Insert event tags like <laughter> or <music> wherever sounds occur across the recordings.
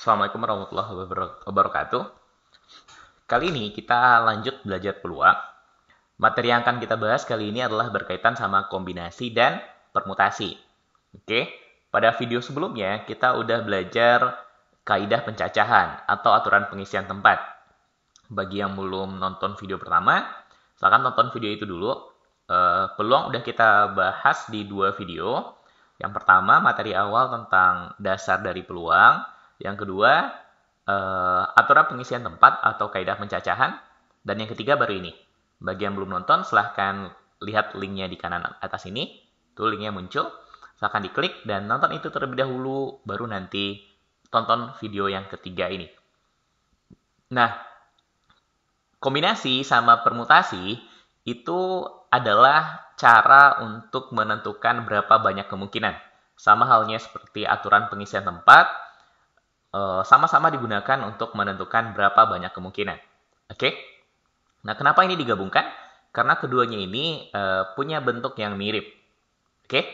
Assalamualaikum warahmatullahi wabarakatuh. Kali ini kita lanjut belajar peluang. Materi yang akan kita bahas kali ini adalah berkaitan sama kombinasi dan permutasi. Oke, pada video sebelumnya kita udah belajar kaidah pencacahan atau aturan pengisian tempat. Bagi yang belum nonton video pertama, silahkan nonton video itu dulu. Eh, peluang udah kita bahas di dua video. Yang pertama materi awal tentang dasar dari peluang, yang kedua, uh, aturan pengisian tempat atau kaidah pencacahan. Dan yang ketiga baru ini. Bagi yang belum nonton, silahkan lihat linknya di kanan atas ini. Tuh linknya muncul. Silahkan diklik dan nonton itu terlebih dahulu, baru nanti tonton video yang ketiga ini. Nah, kombinasi sama permutasi itu adalah cara untuk menentukan berapa banyak kemungkinan. Sama halnya seperti aturan pengisian tempat, Eh, sama-sama digunakan untuk menentukan berapa banyak kemungkinan. Oke? Okay? Nah, kenapa ini digabungkan? Karena keduanya ini uh, punya bentuk yang mirip. Oke? Okay?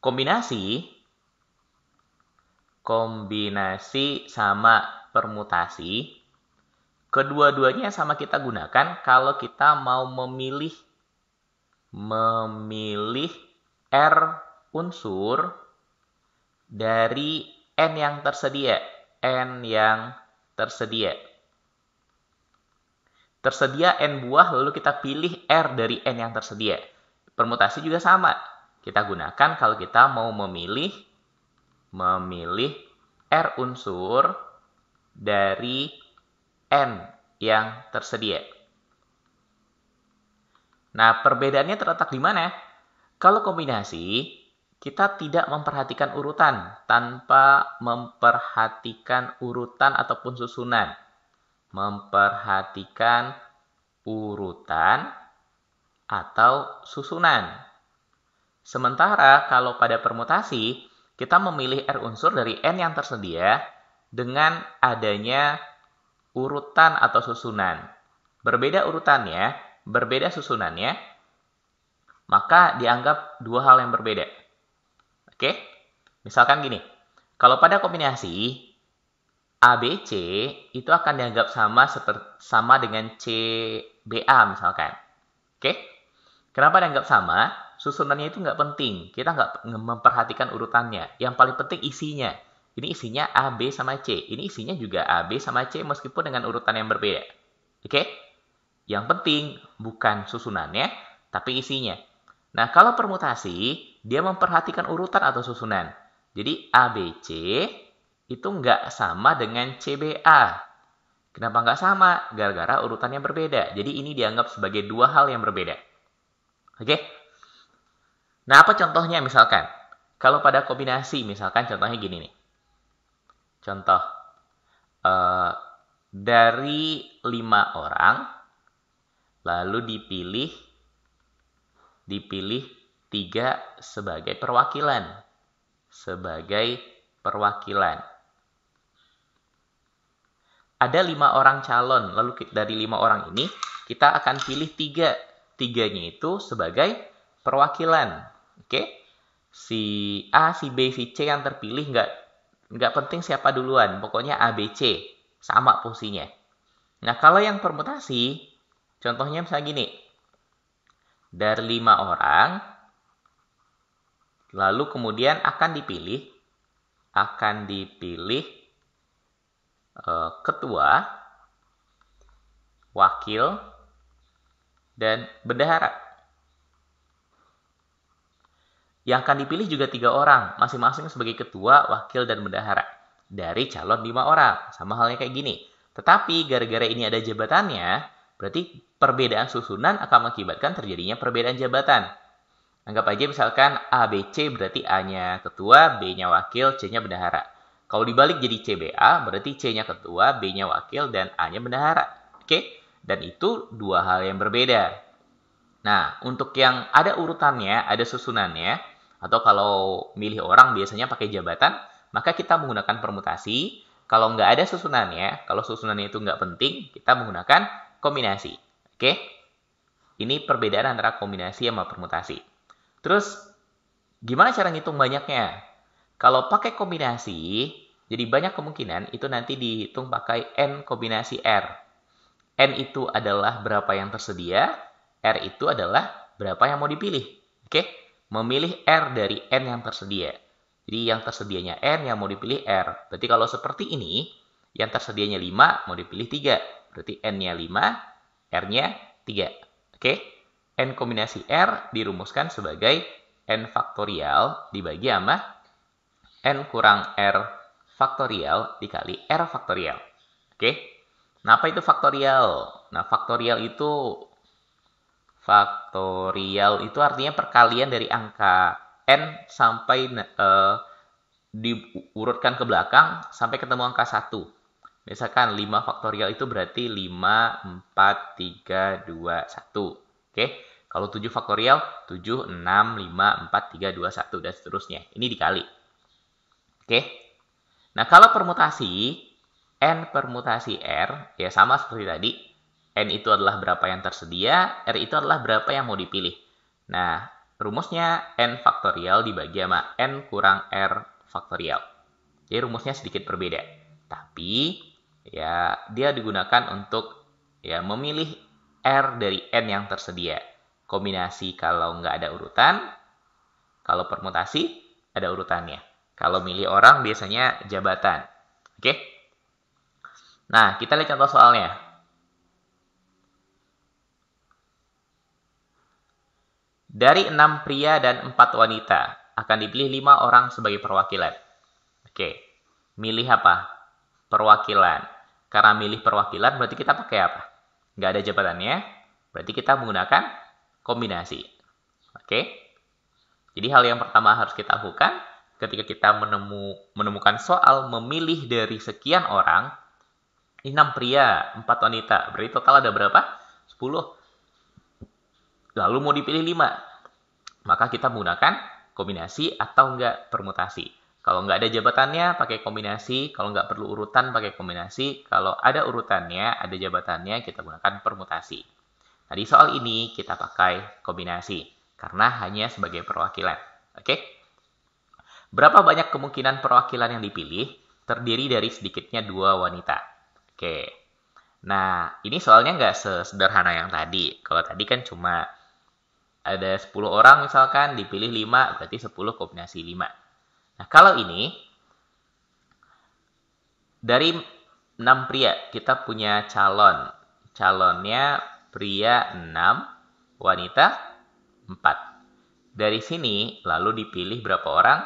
Kombinasi kombinasi sama permutasi kedua-duanya sama kita gunakan kalau kita mau memilih memilih R unsur dari N yang tersedia. N yang tersedia. Tersedia N buah, lalu kita pilih R dari N yang tersedia. Permutasi juga sama. Kita gunakan kalau kita mau memilih memilih R unsur dari N yang tersedia. Nah, perbedaannya terletak di mana? Kalau kombinasi, kita tidak memperhatikan urutan tanpa memperhatikan urutan ataupun susunan. Memperhatikan urutan atau susunan. Sementara kalau pada permutasi, kita memilih R unsur dari N yang tersedia dengan adanya urutan atau susunan. Berbeda urutannya, berbeda susunannya, maka dianggap dua hal yang berbeda. Oke? Misalkan gini, kalau pada kombinasi ABC itu akan dianggap sama sama dengan CBA misalkan. Oke? Kenapa dianggap sama? Susunannya itu nggak penting. Kita nggak memperhatikan urutannya. Yang paling penting isinya. Ini isinya AB sama C. Ini isinya juga AB sama C meskipun dengan urutan yang berbeda. Oke? Yang penting bukan susunannya, tapi isinya. Nah, kalau permutasi, dia memperhatikan urutan atau susunan. Jadi ABC itu nggak sama dengan CBA. Kenapa nggak sama? Gara-gara urutannya berbeda. Jadi ini dianggap sebagai dua hal yang berbeda. Oke? Nah, apa contohnya misalkan? Kalau pada kombinasi, misalkan contohnya gini nih. Contoh, uh, dari lima orang, lalu dipilih dipilih tiga sebagai perwakilan sebagai perwakilan ada lima orang calon lalu dari lima orang ini kita akan pilih tiga tiganya itu sebagai perwakilan oke si A si B si C yang terpilih nggak nggak penting siapa duluan pokoknya A B C sama posisinya nah kalau yang permutasi contohnya misalnya gini dari lima orang Lalu kemudian akan dipilih akan dipilih e, ketua, wakil, dan bendahara. Yang akan dipilih juga tiga orang, masing-masing sebagai ketua, wakil, dan bendahara. Dari calon lima orang, sama halnya kayak gini. Tetapi gara-gara ini ada jabatannya, berarti perbedaan susunan akan mengakibatkan terjadinya perbedaan jabatan. Anggap aja misalkan A B C berarti A-nya ketua, B-nya wakil, C-nya bendahara. Kalau dibalik jadi CBA berarti C-nya ketua, B-nya wakil, dan A-nya bendahara. Oke? Dan itu dua hal yang berbeda. Nah, untuk yang ada urutannya, ada susunannya, atau kalau milih orang biasanya pakai jabatan, maka kita menggunakan permutasi. Kalau nggak ada susunannya, kalau susunannya itu nggak penting, kita menggunakan kombinasi. Oke? Ini perbedaan antara kombinasi sama permutasi. Terus gimana cara ngitung banyaknya? Kalau pakai kombinasi, jadi banyak kemungkinan itu nanti dihitung pakai N kombinasi R. N itu adalah berapa yang tersedia, R itu adalah berapa yang mau dipilih. Oke, memilih R dari N yang tersedia. Jadi yang tersedianya N, yang mau dipilih R. Berarti kalau seperti ini, yang tersedianya 5, mau dipilih 3. Berarti N-nya 5, R-nya 3. Oke? n kombinasi r dirumuskan sebagai n faktorial dibagi sama n kurang r faktorial dikali r faktorial. Oke. Nah, apa itu faktorial? Nah, faktorial itu faktorial itu artinya perkalian dari angka n sampai uh, diurutkan ke belakang sampai ketemu angka 1. Misalkan 5 faktorial itu berarti 5, 4, 3, 2, 1. Oke. Kalau 7 faktorial, 7, 6, 5, 4, 3, 2, 1, dan seterusnya. Ini dikali. Oke. Nah, kalau permutasi, N permutasi R, ya sama seperti tadi. N itu adalah berapa yang tersedia, R itu adalah berapa yang mau dipilih. Nah, rumusnya N faktorial dibagi sama N kurang R faktorial. Jadi rumusnya sedikit berbeda. Tapi, ya dia digunakan untuk ya memilih R dari N yang tersedia. Kombinasi kalau nggak ada urutan, kalau permutasi ada urutannya. Kalau milih orang biasanya jabatan. Oke? Nah, kita lihat contoh soalnya. Dari enam pria dan empat wanita akan dipilih lima orang sebagai perwakilan. Oke, milih apa? Perwakilan. Karena milih perwakilan berarti kita pakai apa? nggak ada jabatannya, berarti kita menggunakan kombinasi. Oke? Jadi hal yang pertama harus kita lakukan ketika kita menemu, menemukan soal memilih dari sekian orang, ini 6 pria, 4 wanita. Berarti total ada berapa? 10. Lalu mau dipilih 5. Maka kita menggunakan kombinasi atau enggak permutasi. Kalau nggak ada jabatannya, pakai kombinasi. Kalau nggak perlu urutan, pakai kombinasi. Kalau ada urutannya, ada jabatannya, kita gunakan permutasi. Nah, di soal ini kita pakai kombinasi, karena hanya sebagai perwakilan. Oke? Berapa banyak kemungkinan perwakilan yang dipilih? Terdiri dari sedikitnya dua wanita. Oke. Nah, ini soalnya nggak sesederhana yang tadi. Kalau tadi kan cuma ada 10 orang misalkan, dipilih 5, berarti 10 kombinasi 5. Nah, kalau ini dari 6 pria, kita punya calon. Calonnya pria 6, wanita 4. Dari sini lalu dipilih berapa orang?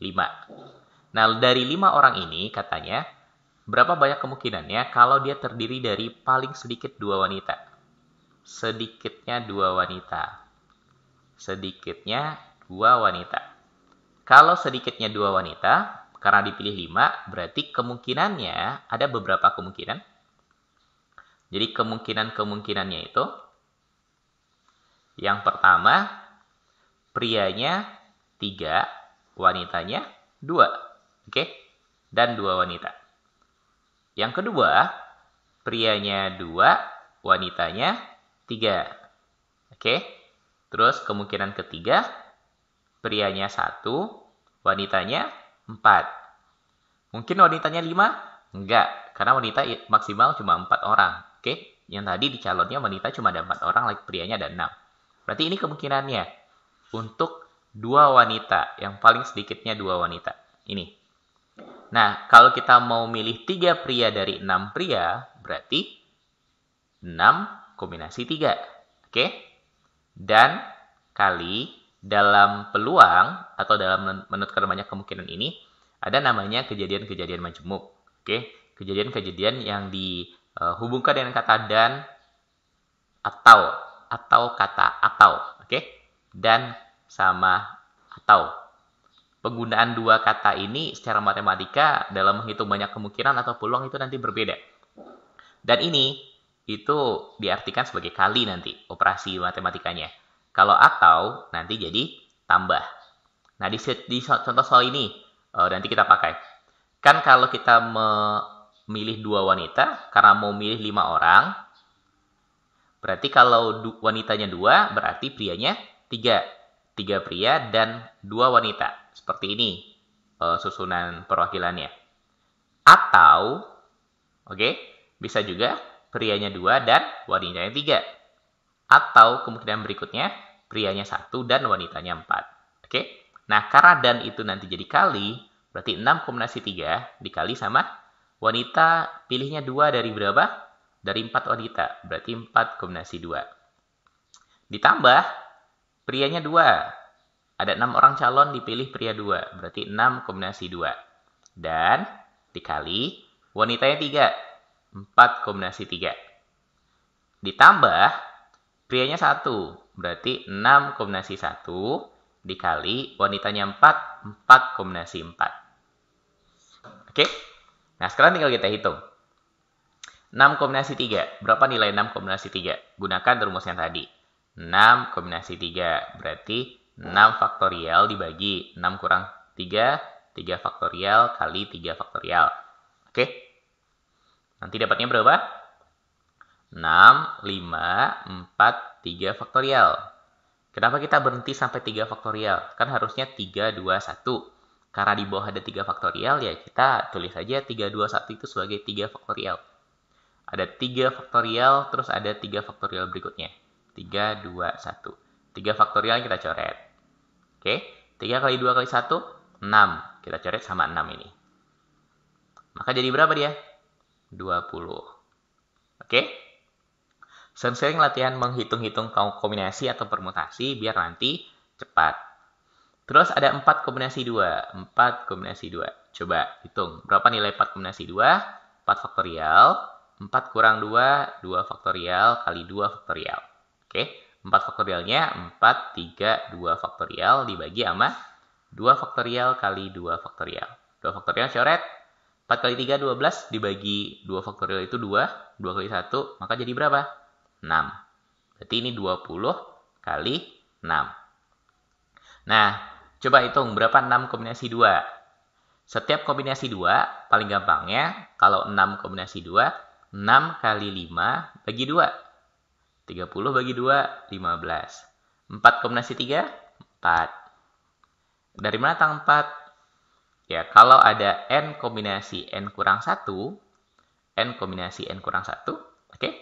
5. Nah, dari 5 orang ini katanya berapa banyak kemungkinannya kalau dia terdiri dari paling sedikit dua wanita? Sedikitnya dua wanita. Sedikitnya dua wanita. Kalau sedikitnya dua wanita, karena dipilih lima, berarti kemungkinannya ada beberapa kemungkinan. Jadi kemungkinan-kemungkinannya itu, yang pertama, prianya tiga, wanitanya dua. Oke? Dan dua wanita. Yang kedua, prianya dua, wanitanya tiga. Oke? Terus kemungkinan ketiga, Prianya satu, wanitanya empat. Mungkin wanitanya lima? Enggak, karena wanita maksimal cuma empat orang. Oke, yang tadi di calonnya wanita cuma ada empat orang, like prianya ada enam. Berarti ini kemungkinannya untuk dua wanita, yang paling sedikitnya dua wanita. Ini. Nah, kalau kita mau milih tiga pria dari enam pria, berarti enam kombinasi tiga, Oke? Dan kali dalam peluang atau dalam menutupkan banyak kemungkinan ini ada namanya kejadian-kejadian majemuk. Oke, kejadian-kejadian yang dihubungkan dengan kata dan atau atau kata atau, oke? Dan sama atau. Penggunaan dua kata ini secara matematika dalam menghitung banyak kemungkinan atau peluang itu nanti berbeda. Dan ini itu diartikan sebagai kali nanti operasi matematikanya kalau atau nanti jadi tambah. Nah, di, di contoh soal ini uh, nanti kita pakai. Kan kalau kita memilih dua wanita karena mau milih lima orang, berarti kalau wanitanya dua berarti prianya tiga, tiga pria dan dua wanita. Seperti ini uh, susunan perwakilannya. Atau, oke, okay, bisa juga prianya dua dan wanitanya tiga. Atau kemungkinan berikutnya prianya satu dan wanitanya empat. Oke? Nah, karena dan itu nanti jadi kali, berarti 6 kombinasi 3 dikali sama wanita pilihnya dua dari berapa? Dari 4 wanita, berarti 4 kombinasi 2. Ditambah prianya 2. Ada 6 orang calon dipilih pria 2, berarti 6 kombinasi 2. Dan dikali wanitanya 3, 4 kombinasi 3. Ditambah prianya 1, Berarti 6 kombinasi 1 dikali wanitanya 4, 4 kombinasi 4. Oke? Nah, sekarang tinggal kita hitung. 6 kombinasi 3. Berapa nilai 6 kombinasi 3? Gunakan rumus yang tadi. 6 kombinasi 3. Berarti 6 faktorial dibagi 6 kurang 3, 3 faktorial kali 3 faktorial. Oke? Nanti dapatnya berapa? 6, 5, 4, 3 faktorial. Kenapa kita berhenti sampai 3 faktorial? Kan harusnya 3, 2, 1. Karena di bawah ada 3 faktorial, ya kita tulis aja 3, 2, 1 itu sebagai 3 faktorial. Ada 3 faktorial, terus ada 3 faktorial berikutnya. 3, 2, 1. 3 faktorial kita coret. Oke, 3 kali 2 kali 1, 6. Kita coret sama 6 ini. Maka jadi berapa dia? 20. Oke? Sering-sering latihan menghitung-hitung kombinasi atau permutasi biar nanti cepat. Terus ada 4 kombinasi 2. 4 kombinasi 2. Coba hitung. Berapa nilai 4 kombinasi 2? 4 faktorial. 4 kurang 2, 2 faktorial kali 2 faktorial. Oke, 4 faktorialnya 4, 3, 2 faktorial dibagi sama 2 faktorial kali 2 faktorial. 2 faktorial coret, 4 kali 3 12 dibagi 2 faktorial itu 2, 2 kali 1 maka jadi berapa? 6. Berarti ini 20 kali 6. Nah, coba hitung berapa 6 kombinasi 2. Setiap kombinasi 2, paling gampangnya, kalau 6 kombinasi 2, 6 kali 5 bagi 2. 30 bagi 2, 15. 4 kombinasi 3, 4. Dari mana tang 4? Ya, kalau ada N kombinasi N kurang 1, N kombinasi N kurang 1, oke? Okay?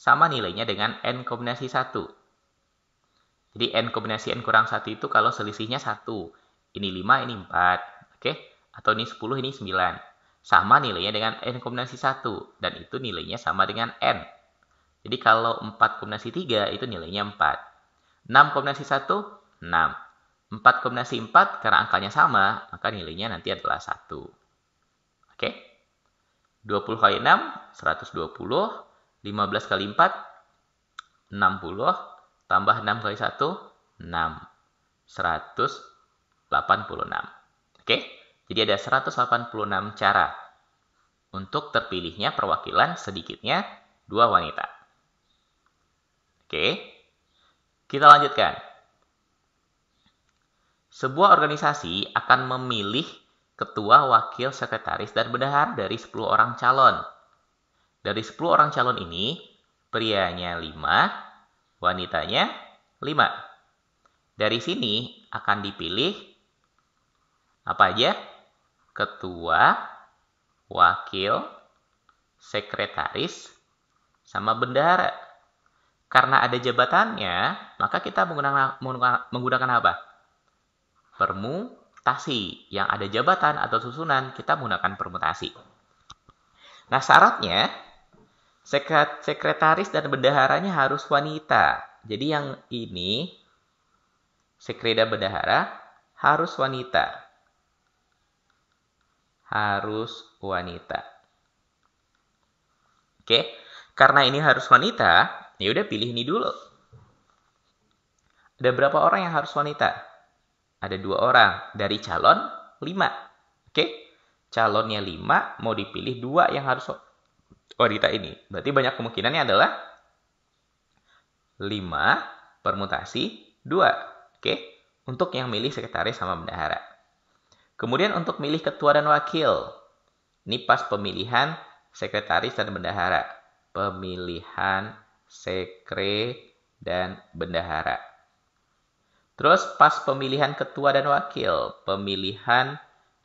sama nilainya dengan n kombinasi 1. Jadi n kombinasi n kurang 1 itu kalau selisihnya 1. Ini 5, ini 4. Oke? Atau ini 10, ini 9. Sama nilainya dengan n kombinasi 1. Dan itu nilainya sama dengan n. Jadi kalau 4 kombinasi 3 itu nilainya 4. 6 kombinasi 1, 6. 4 kombinasi 4 karena angkanya sama, maka nilainya nanti adalah 1. Oke? 20 kali 6, 120. 15 kali 4 60 tambah 6 kali 1 6 186 oke jadi ada 186 cara untuk terpilihnya perwakilan sedikitnya dua wanita oke kita lanjutkan sebuah organisasi akan memilih ketua, wakil, sekretaris, dan bendahara dari 10 orang calon dari 10 orang calon ini, prianya 5, wanitanya 5. Dari sini akan dipilih apa aja? Ketua, wakil, sekretaris, sama bendahara. Karena ada jabatannya, maka kita menggunakan, menggunakan apa? Permutasi. Yang ada jabatan atau susunan, kita menggunakan permutasi. Nah, syaratnya Sekret sekretaris dan bendaharanya harus wanita. Jadi yang ini sekreda bendahara harus wanita. Harus wanita. Oke, karena ini harus wanita, ya udah pilih ini dulu. Ada berapa orang yang harus wanita? Ada dua orang. Dari calon, lima. Oke, calonnya lima, mau dipilih dua yang harus wanita ini. Berarti banyak kemungkinannya adalah 5 permutasi 2. Oke, untuk yang milih sekretaris sama bendahara. Kemudian untuk milih ketua dan wakil. Ini pas pemilihan sekretaris dan bendahara. Pemilihan sekre dan bendahara. Terus pas pemilihan ketua dan wakil, pemilihan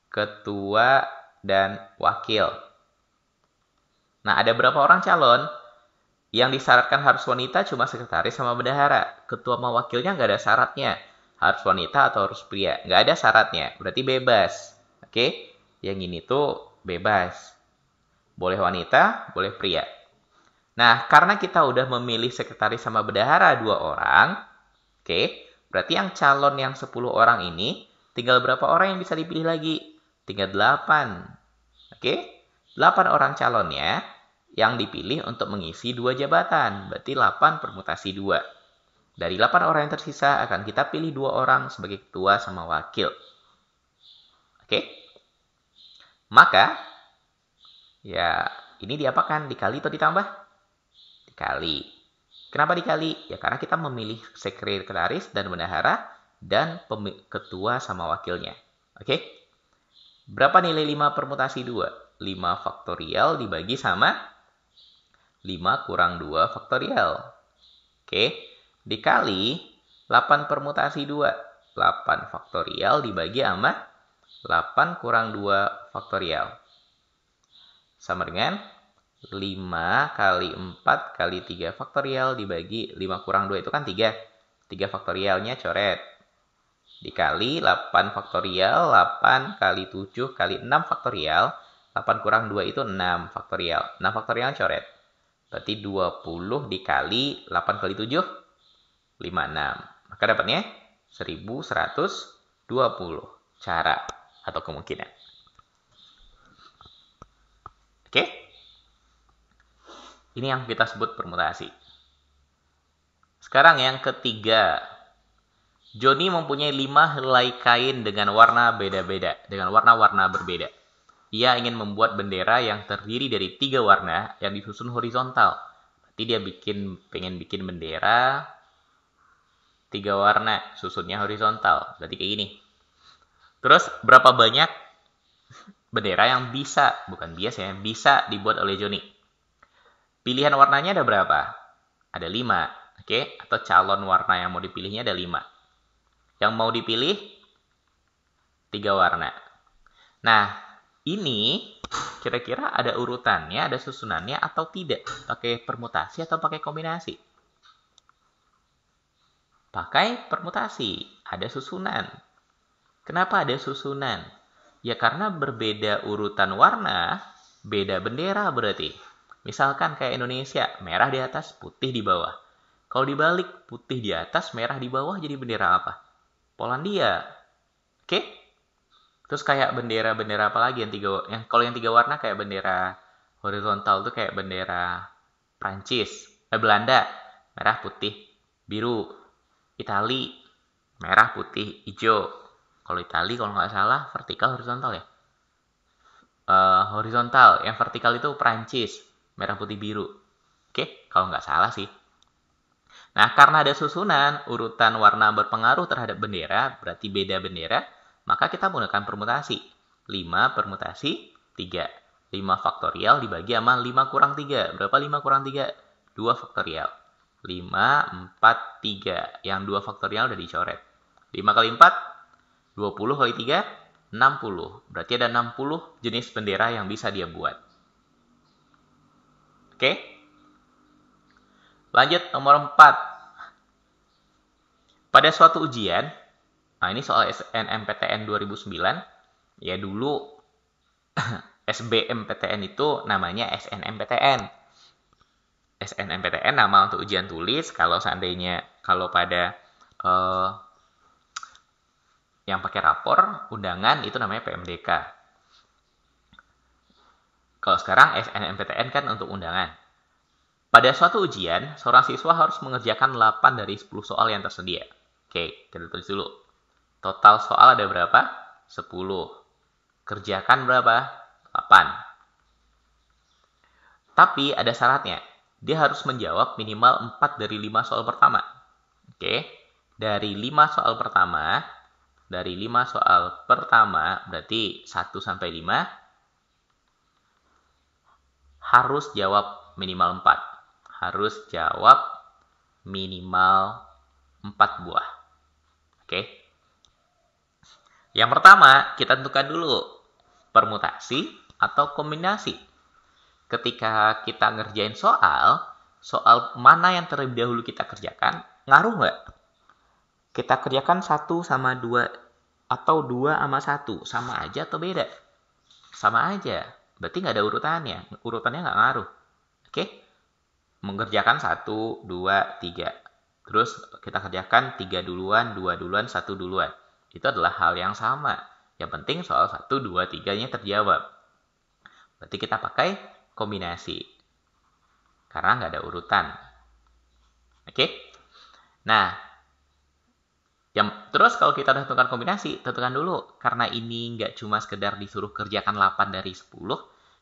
ketua dan wakil. Nah, ada berapa orang calon? Yang disyaratkan harus wanita cuma sekretaris sama bendahara. Ketua mewakilnya nggak ada syaratnya. Harus wanita atau harus pria. Nggak ada syaratnya. Berarti bebas. Oke? Yang ini tuh bebas. Boleh wanita, boleh pria. Nah, karena kita udah memilih sekretaris sama bendahara dua orang, oke, berarti yang calon yang 10 orang ini, tinggal berapa orang yang bisa dipilih lagi? Tinggal 8. Oke, okay? 8 orang calonnya yang dipilih untuk mengisi dua jabatan, berarti 8 permutasi 2. Dari 8 orang yang tersisa akan kita pilih dua orang sebagai ketua sama wakil. Oke? Maka ya ini diapakan? Dikali atau ditambah? Dikali. Kenapa dikali? Ya karena kita memilih sekretaris dan bendahara dan ketua sama wakilnya. Oke? Berapa nilai 5 permutasi 2? 5 faktorial dibagi sama 5 kurang 2 faktorial. Oke, dikali 8 permutasi 2. 8 faktorial dibagi sama 8 kurang 2 faktorial. Sama dengan 5 kali 4 kali 3 faktorial dibagi 5 kurang 2 itu kan 3. 3 faktorialnya coret. Dikali 8 faktorial, 8 kali 7 kali 6 faktorial. 8 kurang 2 itu 6 faktorial. 6 faktorial coret. Berarti 20 dikali 8 kali 7? 56. Maka dapatnya 1120 cara atau kemungkinan. Oke? Ini yang kita sebut permutasi. Sekarang yang ketiga. Joni mempunyai 5 helai kain dengan warna beda-beda, dengan warna-warna berbeda. Dia ingin membuat bendera yang terdiri dari tiga warna yang disusun horizontal. Berarti dia bikin pengen bikin bendera tiga warna, susunnya horizontal. Berarti kayak gini. Terus berapa banyak bendera yang bisa, bukan bias ya, bisa dibuat oleh Joni? Pilihan warnanya ada berapa? Ada lima, oke? Okay? Atau calon warna yang mau dipilihnya ada lima. Yang mau dipilih tiga warna. Nah, ini kira-kira ada urutannya, ada susunannya atau tidak? Pakai permutasi atau pakai kombinasi? Pakai permutasi, ada susunan. Kenapa ada susunan? Ya karena berbeda urutan warna, beda bendera berarti. Misalkan kayak Indonesia, merah di atas, putih di bawah. Kalau dibalik, putih di atas, merah di bawah jadi bendera apa? Polandia. Oke? terus kayak bendera bendera apa lagi yang tiga yang kalau yang tiga warna kayak bendera horizontal tuh kayak bendera Prancis eh, Belanda merah putih biru Itali merah putih hijau kalau Itali kalau nggak salah vertikal horizontal ya uh, horizontal yang vertikal itu Prancis merah putih biru oke kalau nggak salah sih Nah, karena ada susunan urutan warna berpengaruh terhadap bendera, berarti beda bendera, maka kita menggunakan permutasi. 5 permutasi 3. 5 faktorial dibagi sama 5 kurang 3. Berapa 5 kurang 3? 2 faktorial. 5, 4, 3. Yang 2 faktorial udah dicoret. 5 kali 4, 20 kali 3, 60. Berarti ada 60 jenis bendera yang bisa dia buat. Oke? Lanjut nomor 4. Pada suatu ujian, Nah, ini soal SNMPTN 2009. Ya dulu SBMPTN <clears throat> itu namanya SNMPTN. SNMPTN nama untuk ujian tulis kalau seandainya kalau pada uh, yang pakai rapor, undangan itu namanya PMDK. Kalau sekarang SNMPTN kan untuk undangan. Pada suatu ujian, seorang siswa harus mengerjakan 8 dari 10 soal yang tersedia. Oke, kita tulis dulu. Total soal ada berapa? 10. Kerjakan berapa? 8. Tapi ada syaratnya. Dia harus menjawab minimal 4 dari 5 soal pertama. Oke. Dari 5 soal pertama, dari 5 soal pertama berarti 1 sampai 5 harus jawab minimal 4. Harus jawab minimal 4 buah. Oke. Yang pertama, kita tentukan dulu permutasi atau kombinasi. Ketika kita ngerjain soal, soal mana yang terlebih dahulu kita kerjakan, ngaruh nggak? Kita kerjakan satu sama dua atau dua sama satu, sama aja atau beda? Sama aja, berarti nggak ada urutannya, urutannya nggak ngaruh. Oke? Mengerjakan satu, dua, tiga. Terus kita kerjakan tiga duluan, dua duluan, satu duluan itu adalah hal yang sama. Yang penting soal 1, 2, 3-nya terjawab. Berarti kita pakai kombinasi. Karena nggak ada urutan. Oke? Nah, yang, terus kalau kita udah tentukan kombinasi, tentukan dulu. Karena ini nggak cuma sekedar disuruh kerjakan 8 dari 10.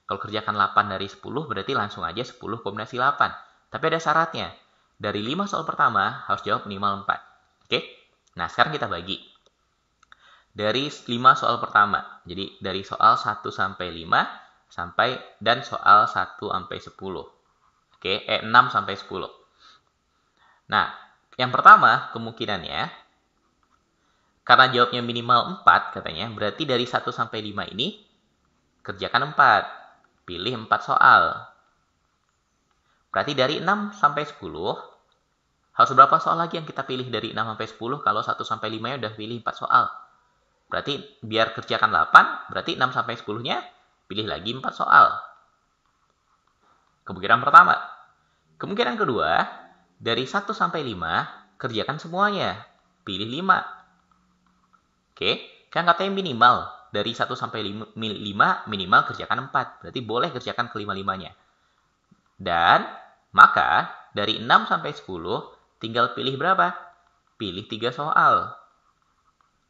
Kalau kerjakan 8 dari 10, berarti langsung aja 10 kombinasi 8. Tapi ada syaratnya. Dari 5 soal pertama, harus jawab minimal 4. Oke? Nah, sekarang kita bagi dari 5 soal pertama. Jadi dari soal 1 sampai 5 sampai dan soal 1 sampai 10. Oke, eh 6 sampai 10. Nah, yang pertama kemungkinannya karena jawabnya minimal 4 katanya, berarti dari 1 sampai 5 ini kerjakan 4. Pilih 4 soal. Berarti dari 6 sampai 10 harus berapa soal lagi yang kita pilih dari 6 sampai 10 kalau 1 sampai 5 ya udah pilih 4 soal? Berarti biar kerjakan 8, berarti 6 sampai 10-nya pilih lagi 4 soal. Kemungkinan pertama. Kemungkinan kedua, dari 1 sampai 5 kerjakan semuanya. Pilih 5. Oke, kan katanya minimal dari 1 sampai 5 minimal kerjakan 4. Berarti boleh kerjakan kelima-limanya. Dan maka dari 6 sampai 10 tinggal pilih berapa? Pilih 3 soal.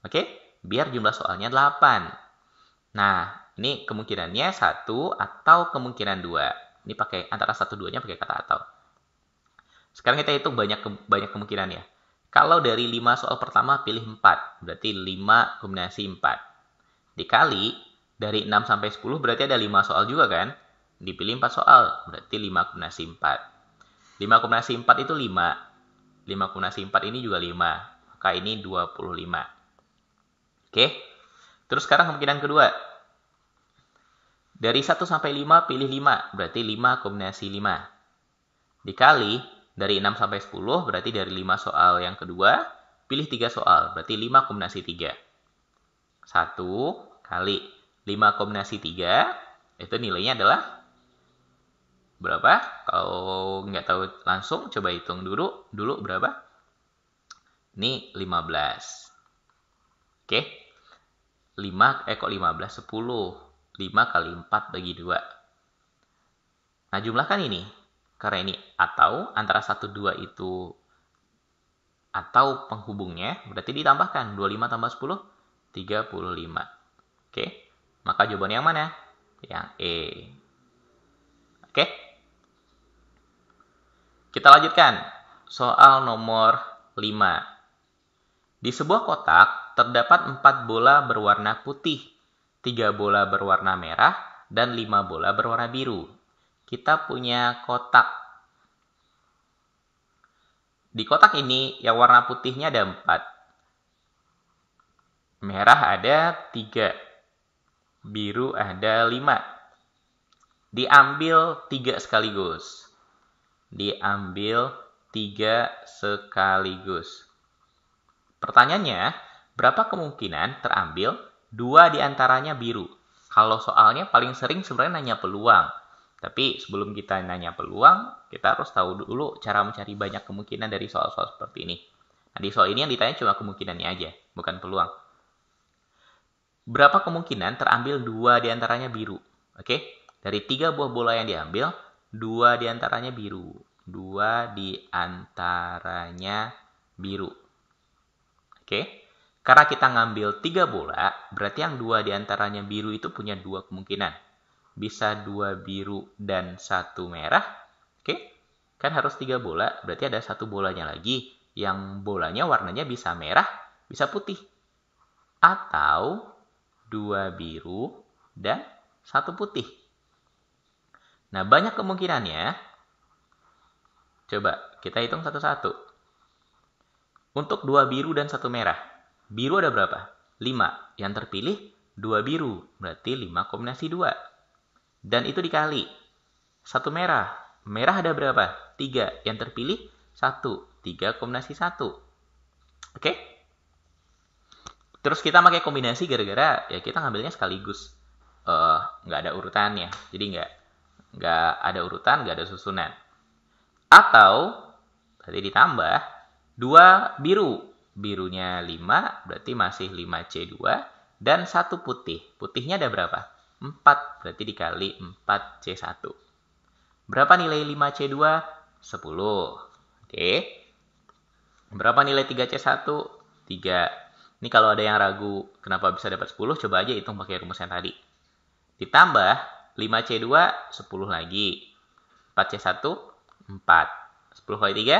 Oke? biar jumlah soalnya 8. Nah, ini kemungkinannya 1 atau kemungkinan 2. Ini pakai antara 1 2-nya pakai kata atau. Sekarang kita hitung banyak ke, banyak kemungkinan ya. Kalau dari 5 soal pertama pilih 4, berarti 5 kombinasi 4. Dikali dari 6 sampai 10 berarti ada 5 soal juga kan? Dipilih 4 soal, berarti 5 kombinasi 4. 5 kombinasi 4 itu 5. 5 kombinasi 4 ini juga 5. Maka ini 25. Oke. Terus sekarang kemungkinan kedua. Dari 1 sampai 5 pilih 5, berarti 5 kombinasi 5. Dikali dari 6 sampai 10 berarti dari 5 soal yang kedua pilih 3 soal, berarti 5 kombinasi 3. 1 kali 5 kombinasi 3 itu nilainya adalah berapa? Kalau nggak tahu langsung, coba hitung dulu. Dulu berapa? Ini 15. Oke. Okay. 5 eh kok 15 10 5 kali 4 bagi 2 nah jumlahkan ini karena ini atau antara 1 2 itu atau penghubungnya berarti ditambahkan 25 tambah 10 35 oke maka jawabannya yang mana yang E oke kita lanjutkan soal nomor 5 di sebuah kotak terdapat empat bola berwarna putih, tiga bola berwarna merah, dan lima bola berwarna biru. Kita punya kotak. Di kotak ini yang warna putihnya ada empat, Merah ada tiga, Biru ada lima. Diambil tiga sekaligus. Diambil tiga sekaligus. Pertanyaannya, berapa kemungkinan terambil dua diantaranya biru? Kalau soalnya paling sering sebenarnya nanya peluang. Tapi sebelum kita nanya peluang, kita harus tahu dulu cara mencari banyak kemungkinan dari soal-soal seperti ini. Nah, di soal ini yang ditanya cuma kemungkinannya aja, bukan peluang. Berapa kemungkinan terambil dua diantaranya biru? Oke, dari tiga buah bola yang diambil, dua diantaranya biru. Dua diantaranya biru. Oke. Okay. Karena kita ngambil tiga bola, berarti yang dua diantaranya biru itu punya dua kemungkinan. Bisa dua biru dan satu merah. Oke, kan harus tiga bola, berarti ada satu bolanya lagi. Yang bolanya warnanya bisa merah, bisa putih. Atau dua biru dan satu putih. Nah, banyak kemungkinannya. Coba kita hitung satu-satu. Untuk dua biru dan satu merah, Biru ada berapa? 5. Yang terpilih 2 biru, berarti 5 kombinasi 2. Dan itu dikali. 1 merah. Merah ada berapa? 3. Yang terpilih 1. 3 kombinasi 1. Oke? Okay? Terus kita pakai kombinasi gara-gara ya kita ngambilnya sekaligus. Eh, nggak uh, ada urutannya. Jadi nggak nggak ada urutan, nggak ada susunan. Atau, berarti ditambah, 2 biru birunya 5 berarti masih 5C2 dan satu putih. Putihnya ada berapa? 4 berarti dikali 4C1. Berapa nilai 5C2? 10. Oke. Berapa nilai 3C1? 3. Ini kalau ada yang ragu kenapa bisa dapat 10, coba aja hitung pakai rumus yang tadi. Ditambah 5C2 10 lagi. 4C1 4. 10 kali 3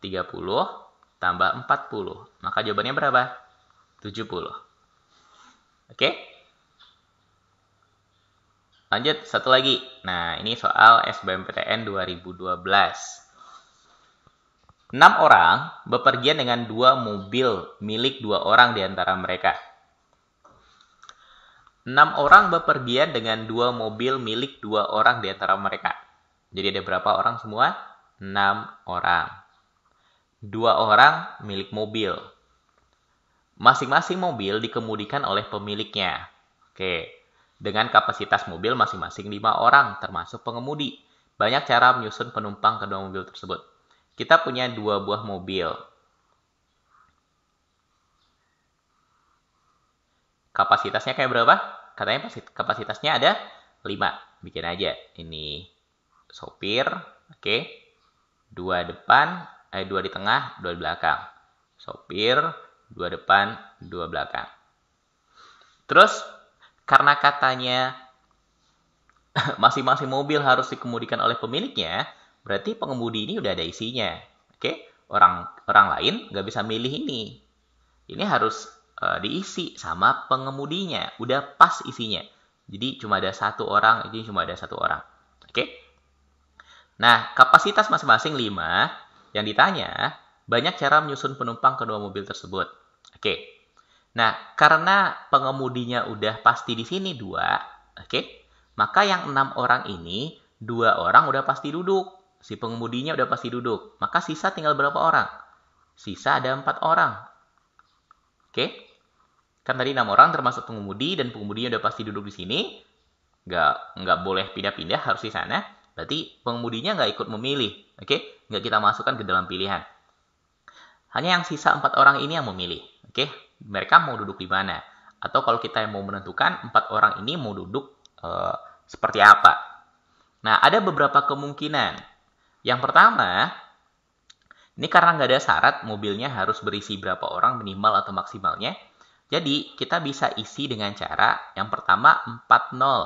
30 tambah 40. Maka jawabannya berapa? 70. Oke? Lanjut, satu lagi. Nah, ini soal SBMPTN 2012. 6 orang bepergian dengan dua mobil milik dua orang di antara mereka. 6 orang bepergian dengan dua mobil milik dua orang di antara mereka. Jadi ada berapa orang semua? 6 orang dua orang milik mobil. Masing-masing mobil dikemudikan oleh pemiliknya. Oke, dengan kapasitas mobil masing-masing lima orang, termasuk pengemudi. Banyak cara menyusun penumpang kedua mobil tersebut. Kita punya dua buah mobil. Kapasitasnya kayak berapa? Katanya kapasitasnya ada 5. Bikin aja. Ini sopir, oke. Okay. Dua depan, eh, dua di tengah, dua di belakang. Sopir, dua depan, dua belakang. Terus karena katanya <laughs> masing-masing mobil harus dikemudikan oleh pemiliknya, berarti pengemudi ini udah ada isinya. Oke, orang orang lain nggak bisa milih ini. Ini harus e, diisi sama pengemudinya, udah pas isinya. Jadi cuma ada satu orang, ini cuma ada satu orang. Oke. Nah, kapasitas masing-masing 5, yang ditanya, banyak cara menyusun penumpang kedua mobil tersebut. Oke. Nah, karena pengemudinya udah pasti di sini dua, oke, maka yang enam orang ini dua orang udah pasti duduk. Si pengemudinya udah pasti duduk. Maka sisa tinggal berapa orang? Sisa ada empat orang. Oke. Kan tadi enam orang termasuk pengemudi dan pengemudinya udah pasti duduk di sini. Nggak, nggak boleh pindah-pindah, harus di sana. Berarti pengemudinya nggak ikut memilih, oke? Okay? Nggak kita masukkan ke dalam pilihan. Hanya yang sisa empat orang ini yang memilih, oke? Okay? Mereka mau duduk di mana? Atau kalau kita yang mau menentukan empat orang ini mau duduk e, seperti apa? Nah, ada beberapa kemungkinan. Yang pertama, ini karena nggak ada syarat mobilnya harus berisi berapa orang minimal atau maksimalnya. Jadi, kita bisa isi dengan cara yang pertama nol.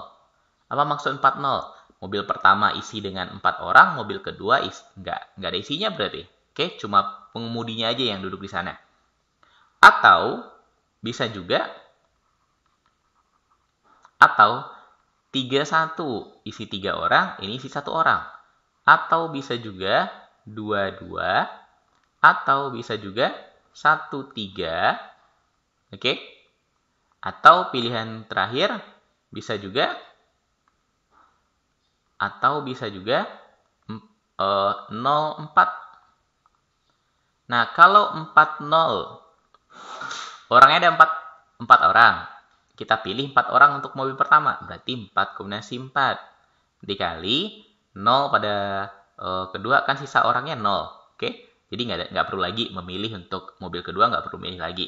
Apa maksud nol? Mobil pertama isi dengan empat orang, mobil kedua isi nggak nggak ada isinya berarti. Oke, cuma pengemudinya aja yang duduk di sana. Atau bisa juga atau 31 isi tiga orang, ini isi satu orang. Atau bisa juga 22 atau bisa juga 13. Oke? Atau pilihan terakhir bisa juga atau bisa juga e, 04. Nah, kalau 40 orangnya ada 4 4 orang. Kita pilih 4 orang untuk mobil pertama, berarti 4 kombinasi 4 dikali 0 pada e, kedua kan sisa orangnya 0. Oke? Jadi nggak nggak perlu lagi memilih untuk mobil kedua, nggak perlu memilih lagi.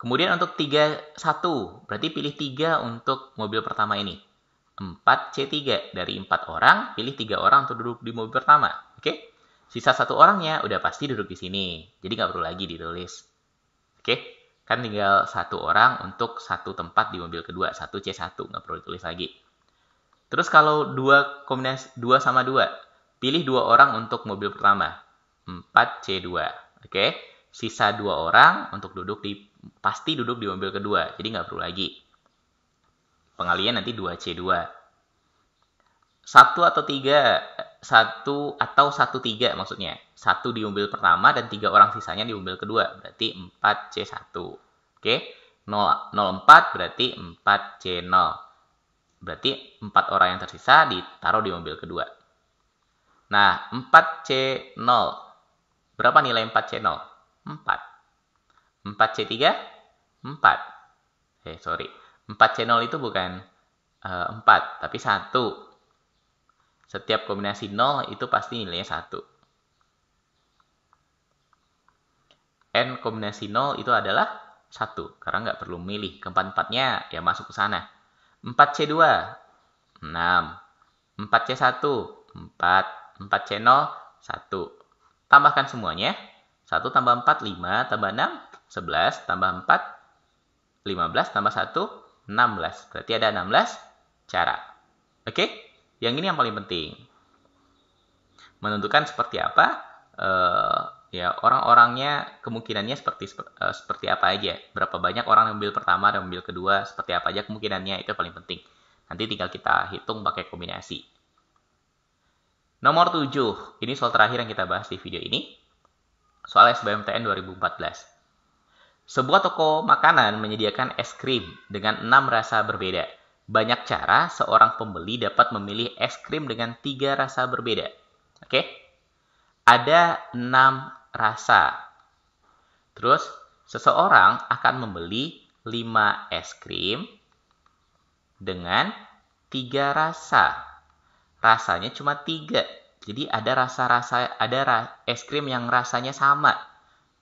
Kemudian untuk 31, berarti pilih 3 untuk mobil pertama ini. 4C3. Dari 4 orang, pilih 3 orang untuk duduk di mobil pertama. Oke? Sisa satu orangnya udah pasti duduk di sini. Jadi nggak perlu lagi ditulis. Oke? Kan tinggal satu orang untuk satu tempat di mobil kedua. 1C1, nggak perlu ditulis lagi. Terus kalau 2 kombinasi 2 sama 2, pilih 2 orang untuk mobil pertama. 4C2. Oke? Sisa 2 orang untuk duduk di pasti duduk di mobil kedua. Jadi nggak perlu lagi. Pengalian nanti 2C2. 1 atau 3, 1 atau 1 3 maksudnya. 1 di mobil pertama dan 3 orang sisanya di mobil kedua. Berarti 4C1. Oke, 0, 04 berarti 4C0. Berarti 4 orang yang tersisa ditaruh di mobil kedua. Nah, 4C0. Berapa nilai 4C0? 4. 4C3? 4. Eh, sorry. 4 channel itu bukan e, eh, 4, tapi 1. Setiap kombinasi 0 itu pasti nilainya 1. N kombinasi 0 itu adalah 1, karena nggak perlu milih. Keempat-empatnya ya masuk ke sana. 4C2, 6. 4C1, 4. 4C0, 1. Tambahkan semuanya. 1 tambah 4, 5. Tambah 6, 11. Tambah 4, 15. Tambah 1, 16. Berarti ada 16 cara. Oke? Yang ini yang paling penting. Menentukan seperti apa uh, ya orang-orangnya kemungkinannya seperti uh, seperti apa aja. Berapa banyak orang yang mobil pertama dan mobil kedua seperti apa aja kemungkinannya itu paling penting. Nanti tinggal kita hitung pakai kombinasi. Nomor 7. Ini soal terakhir yang kita bahas di video ini. Soal SBMTN 2014. Sebuah toko makanan menyediakan es krim dengan enam rasa berbeda. Banyak cara seorang pembeli dapat memilih es krim dengan tiga rasa berbeda. Oke? Ada enam rasa. Terus, seseorang akan membeli lima es krim dengan tiga rasa. Rasanya cuma tiga. Jadi ada rasa-rasa ada es krim yang rasanya sama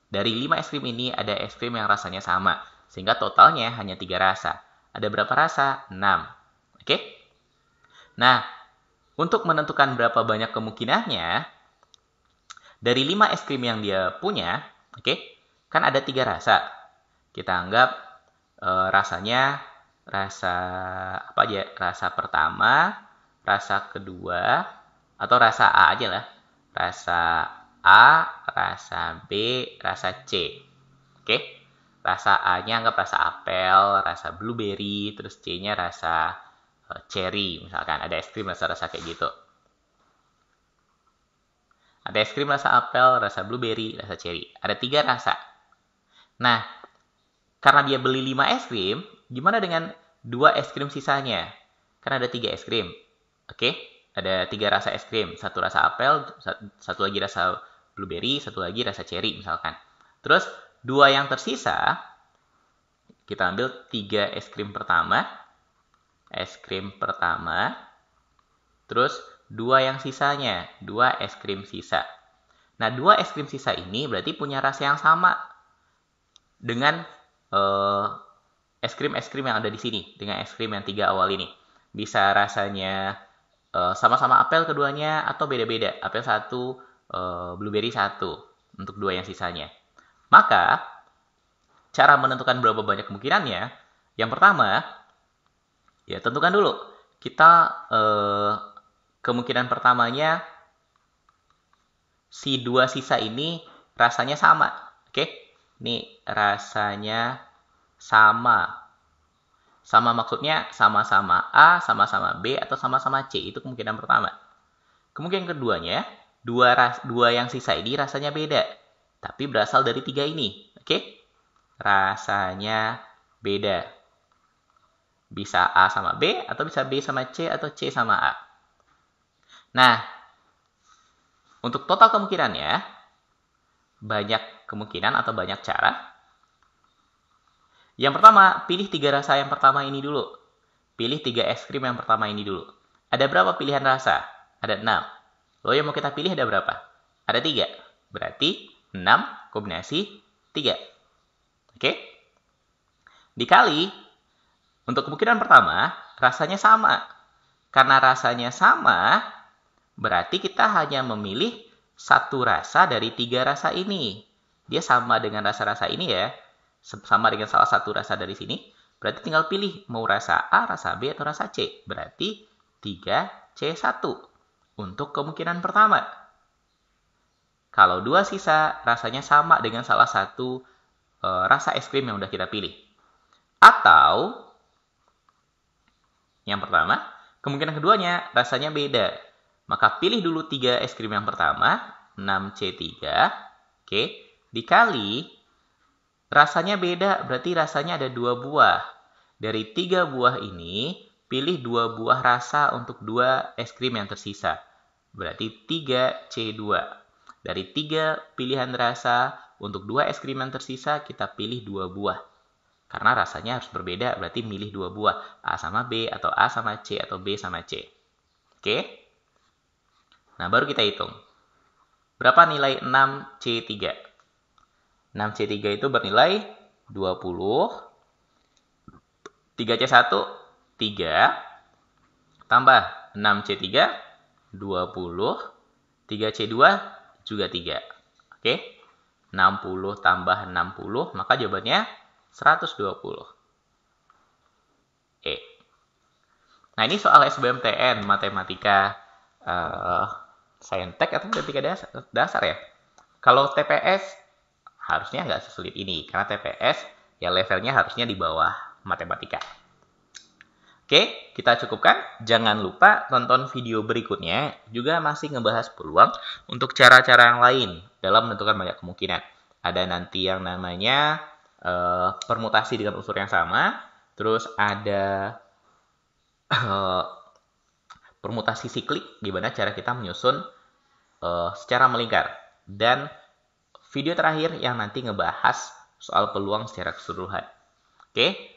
dari 5 es krim ini ada es krim yang rasanya sama, sehingga totalnya hanya 3 rasa. Ada berapa rasa? 6. Oke? Nah, untuk menentukan berapa banyak kemungkinannya, dari 5 es krim yang dia punya, oke, kan ada 3 rasa. Kita anggap e, rasanya rasa apa aja? Rasa pertama, rasa kedua, atau rasa A aja lah. Rasa A, rasa B, rasa C. Oke? Rasa A-nya anggap rasa apel, rasa blueberry, terus C-nya rasa e, cherry misalkan. Ada es krim rasa-rasa kayak gitu. Ada es krim rasa apel, rasa blueberry, rasa cherry. Ada tiga rasa. Nah, karena dia beli 5 es krim, gimana dengan dua es krim sisanya? Karena ada tiga es krim. Oke? Okay? Ada tiga rasa es krim. Satu rasa apel, satu lagi rasa blueberry, satu lagi rasa cherry misalkan. Terus dua yang tersisa kita ambil tiga es krim pertama, es krim pertama, terus dua yang sisanya, dua es krim sisa. Nah, dua es krim sisa ini berarti punya rasa yang sama dengan eh, es krim es krim yang ada di sini, dengan es krim yang tiga awal ini. Bisa rasanya eh, sama-sama apel keduanya atau beda-beda. Apel satu Eh, blueberry satu untuk dua yang sisanya. Maka cara menentukan berapa banyak kemungkinannya, yang pertama ya tentukan dulu kita eh, kemungkinan pertamanya si dua sisa ini rasanya sama, oke? Ini rasanya sama. Sama maksudnya sama-sama A, sama-sama B, atau sama-sama C. Itu kemungkinan pertama. Kemungkinan keduanya, Dua, ras, dua yang sisa ini rasanya beda, tapi berasal dari tiga ini. Oke? Okay? Rasanya beda. Bisa A sama B, atau bisa B sama C, atau C sama A. Nah, untuk total kemungkinan ya, banyak kemungkinan atau banyak cara. Yang pertama, pilih tiga rasa yang pertama ini dulu. Pilih tiga es krim yang pertama ini dulu. Ada berapa pilihan rasa? Ada enam. Lalu oh yang mau kita pilih ada berapa? Ada tiga. Berarti 6 kombinasi 3. Oke? Dikali, untuk kemungkinan pertama, rasanya sama. Karena rasanya sama, berarti kita hanya memilih satu rasa dari tiga rasa ini. Dia sama dengan rasa-rasa ini ya. Sama dengan salah satu rasa dari sini. Berarti tinggal pilih mau rasa A, rasa B, atau rasa C. Berarti 3C1 untuk kemungkinan pertama. Kalau dua sisa rasanya sama dengan salah satu e, rasa es krim yang sudah kita pilih. Atau yang pertama, kemungkinan keduanya rasanya beda. Maka pilih dulu tiga es krim yang pertama, 6C3, oke, dikali rasanya beda, berarti rasanya ada dua buah. Dari tiga buah ini, Pilih dua buah rasa untuk dua es krim yang tersisa. Berarti 3C2. Dari tiga pilihan rasa untuk dua es krim yang tersisa, kita pilih dua buah. Karena rasanya harus berbeda, berarti milih dua buah. A sama B, atau A sama C, atau B sama C. Oke? Nah, baru kita hitung. Berapa nilai 6C3? 6C3 itu bernilai 20. 3C1 3 tambah 6C3 20 3C2 juga 3 oke 60 tambah 60 maka jawabannya 120 E nah ini soal SBMTN matematika uh, saintek atau matematika dasar, dasar ya kalau TPS harusnya nggak sesulit ini karena TPS ya levelnya harusnya di bawah matematika. Oke, kita cukupkan. Jangan lupa tonton video berikutnya juga masih ngebahas peluang untuk cara-cara yang lain dalam menentukan banyak kemungkinan. Ada nanti yang namanya uh, permutasi dengan unsur yang sama, terus ada uh, permutasi siklik gimana cara kita menyusun uh, secara melingkar dan video terakhir yang nanti ngebahas soal peluang secara keseluruhan. Oke,